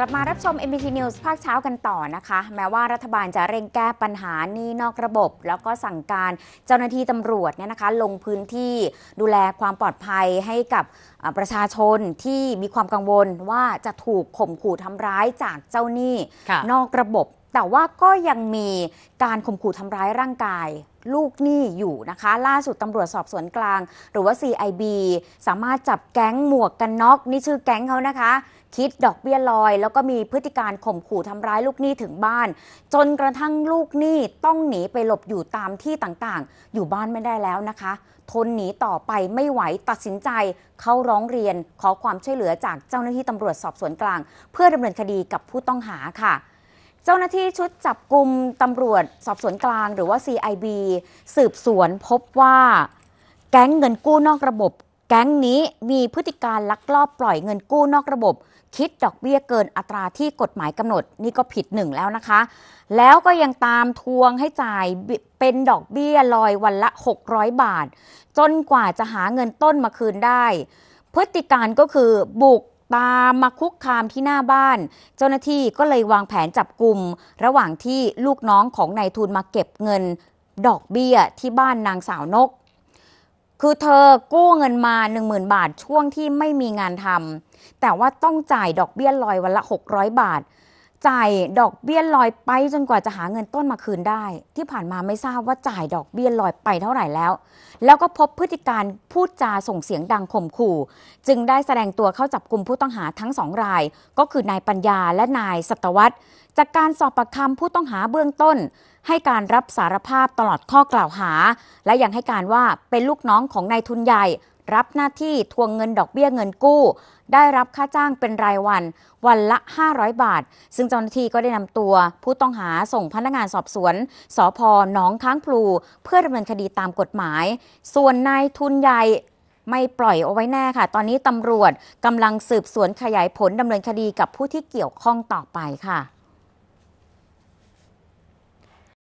ลับมารับชม MBT News ภาคเช้ากันต่อนะคะ แม้ว่ารัฐบาลจะเร่งแก้ปัญหานี้นอกระบบ แล้วก็สั่งการเจ้าหน้าที่ตำรวจเนี่ยนะคะ ลงพื้นที่ดูแลความปลอดภัยให้กับประชาชนที่มีความกังวลว่าจะถูกข่มขู่ทำร้ายจากเจ้าหนี้ นอกระบบ แต่ว่าก็ยังมีการข่มขู่ทำร้ายร่างกายลูกหนี้อยู่นะคะ ล่าสุดตำรวจสอบสวนกลาง หรือว่า CIB สามารถจับแก๊งหมวกกันน็อกนี่ชื่อแก๊งเขานะคะคิดดอกเบี้ยลอย แล้วก็มีพฤติการข่มขู่ทำร้ายลูกหนี้ถึงบ้าน จนกระทั่งลูกหนี้ต้องหนีไปหลบอยู่ตามที่ต่างๆ อยู่บ้านไม่ได้แล้วนะคะ ทนหนีต่อไปไม่ไหวตัดสินใจ เข้าร้องเรียนขอความช่วยเหลือจากเจ้าหน้าที่ตำรวจสอบสวนกลาง เพื่อดำเนินคดีกับผู้ต้องหาค่ะ เจ้าหน้าที่ชุดจับกลุ่มตำรวจสอบสวนกลางหรือว่า CIB สืบสวนพบว่า แก๊งเงินกู้นอกระบบแก๊งนี้มีพฤติการลักลอบปล่อยเงินกู้นอกระบบ คิดดอกเบี้ยเกินอัตราที่กฎหมายกำหนดนี่ก็ผิดหนึ่งแล้วนะคะ แล้วก็ยังตามทวงให้จ่ายเป็นดอกเบี้ยลอยวันละ 600 บาท จนกว่าจะหาเงินต้นมาคืนได้ พฤติการก็คือบุกตามมาคุกคามที่หน้าบ้าน เจ้าหน้าที่ก็เลยวางแผนจับกลุ่มระหว่างที่ลูกน้องของนายทุนมาเก็บเงินดอกเบี้ยที่บ้านนางสาวนกคือเธอกู้เงินมา 10,000 บาทช่วงที่ไม่มีงานทำแต่ว่าต้องจ่ายดอกเบี้ยลอยวันละ 600 บาทจ่ายดอกเบี้ยลอยไปจนกว่าจะหาเงินต้นมาคืนได้ ที่ผ่านมาไม่ทราบว่าจ่ายดอกเบี้ยลอยไปเท่าไหร่แล้ว แล้วก็พบพฤติการพูดจาส่งเสียงดังข่มขู่ จึงได้แสดงตัวเข้าจับกลุ่มผู้ต้องหาทั้งสองราย ก็คือนายปัญญาและนายสัตวัตจากการสอบปากคำผู้ต้องหาเบื้องต้น ให้การรับสารภาพตลอดข้อกล่าวหา และยังให้การว่าเป็นลูกน้องของนายทุนใหญ่รับหน้าที่ทวงเงินดอกเบี้ยเงินกู้ ได้รับค่าจ้างเป็นรายวันวันละ 500 บาท ซึ่งเจ้าหน้าที่ก็ได้นำตัว ผู้ต้องหาส่งพนักงานสอบสวน สอพอน้องค้างพลู เพื่อดำเนินคดีตามกฎหมาย ส่วนนายทุนใหญ่ไม่ปล่อยเอาไว้แน่ค่ะ ตอนนี้ตำรวจกำลังสืบสวนขยายผลดำเนินคดีกับผู้ที่เกี่ยวข้องต่อไปค่ะ